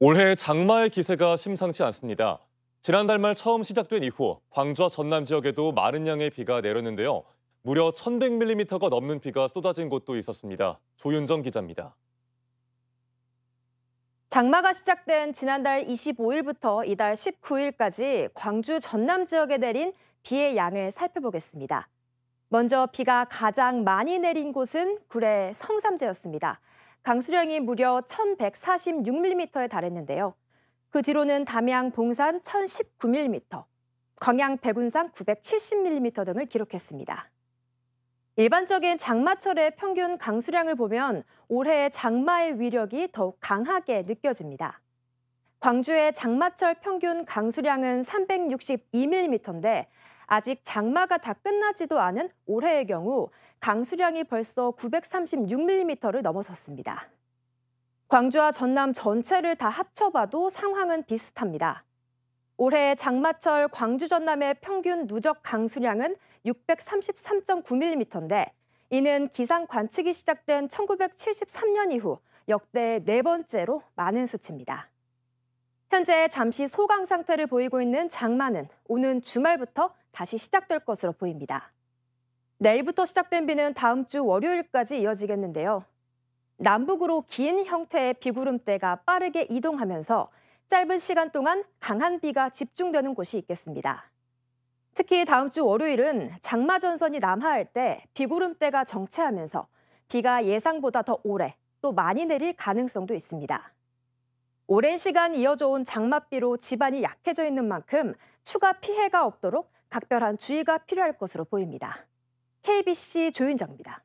올해 장마의 기세가 심상치 않습니다. 지난달 말 처음 시작된 이후 광주와 전남 지역에도 많은 양의 비가 내렸는데요. 무려 1100mm가 넘는 비가 쏟아진 곳도 있었습니다. 조윤정 기자입니다. 장마가 시작된 지난달 25일부터 이달 19일까지 광주 전남 지역에 내린 비의 양을 살펴보겠습니다. 먼저 비가 가장 많이 내린 곳은 구례 성삼재였습니다. 강수량이 무려 1146mm에 달했는데요. 그 뒤로는 담양 봉산 1019mm, 광양 백운산 970mm 등을 기록했습니다. 일반적인 장마철의 평균 강수량을 보면 올해의 장마의 위력이 더욱 강하게 느껴집니다. 광주의 장마철 평균 강수량은 362mm인데 아직 장마가 다 끝나지도 않은 올해의 경우 강수량이 벌써 936mm를 넘어섰습니다. 광주와 전남 전체를 다 합쳐봐도 상황은 비슷합니다. 올해 장마철 광주 전남의 평균 누적 강수량은 633.9mm인데 이는 기상 관측이 시작된 1973년 이후 역대 네 번째로 많은 수치입니다. 현재 잠시 소강 상태를 보이고 있는 장마는 오는 주말부터 다시 시작될 것으로 보입니다. 내일부터 시작된 비는 다음 주 월요일까지 이어지겠는데요. 남북으로 긴 형태의 비구름대가 빠르게 이동하면서 짧은 시간 동안 강한 비가 집중되는 곳이 있겠습니다. 특히 다음 주 월요일은 장마 전선이 남하할 때 비구름대가 정체하면서 비가 예상보다 더 오래 또 많이 내릴 가능성도 있습니다. 오랜 시간 이어져온 장맛비로 집안이 약해져 있는 만큼 추가 피해가 없도록 각별한 주의가 필요할 것으로 보입니다. KBC 조윤정입니다.